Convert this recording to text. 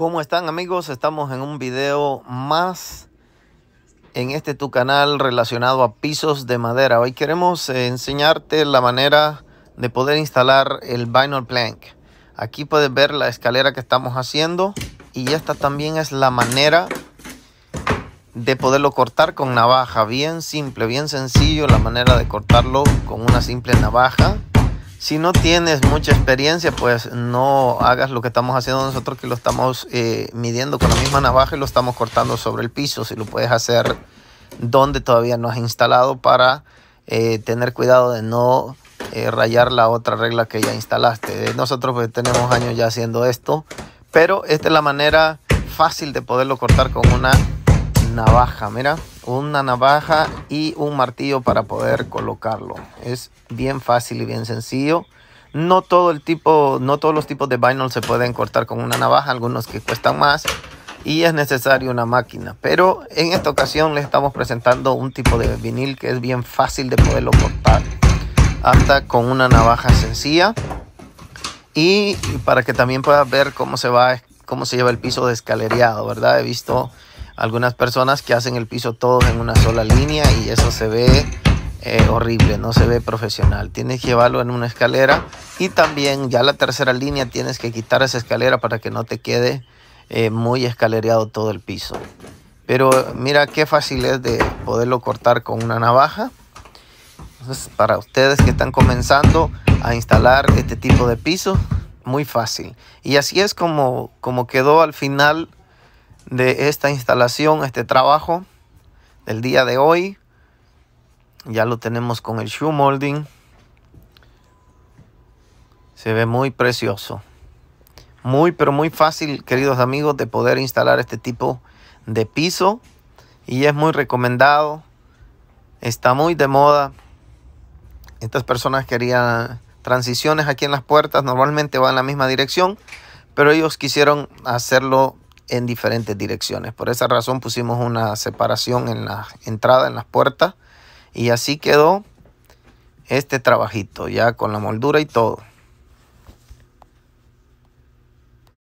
¿Cómo están amigos? Estamos en un video más en este tu canal relacionado a pisos de madera. Hoy queremos enseñarte la manera de poder instalar el vinyl plank. Aquí puedes ver la escalera que estamos haciendo y esta también es la manera de poderlo cortar con navaja. Bien simple, bien sencillo la manera de cortarlo con una simple navaja. Si no tienes mucha experiencia, pues no hagas lo que estamos haciendo nosotros, que lo estamos eh, midiendo con la misma navaja y lo estamos cortando sobre el piso. Si lo puedes hacer donde todavía no has instalado para eh, tener cuidado de no eh, rayar la otra regla que ya instalaste. Nosotros pues, tenemos años ya haciendo esto, pero esta es la manera fácil de poderlo cortar con una navaja. Mira una navaja y un martillo para poder colocarlo. Es bien fácil y bien sencillo. No todo el tipo, no todos los tipos de vinil se pueden cortar con una navaja, algunos que cuestan más y es necesario una máquina. Pero en esta ocasión les estamos presentando un tipo de vinil que es bien fácil de poderlo cortar hasta con una navaja sencilla y para que también puedas ver cómo se va cómo se lleva el piso de escalereado, ¿verdad? He visto algunas personas que hacen el piso todos en una sola línea y eso se ve eh, horrible, no se ve profesional. Tienes que llevarlo en una escalera y también ya la tercera línea tienes que quitar esa escalera para que no te quede eh, muy escalereado todo el piso. Pero mira qué fácil es de poderlo cortar con una navaja. para ustedes que están comenzando a instalar este tipo de piso, muy fácil. Y así es como, como quedó al final de esta instalación, este trabajo del día de hoy. Ya lo tenemos con el shoe molding. Se ve muy precioso. Muy, pero muy fácil, queridos amigos, de poder instalar este tipo de piso. Y es muy recomendado. Está muy de moda. Estas personas querían transiciones aquí en las puertas. Normalmente van en la misma dirección. Pero ellos quisieron hacerlo en diferentes direcciones. Por esa razón pusimos una separación en la entrada, en las puertas. Y así quedó este trabajito, ya con la moldura y todo.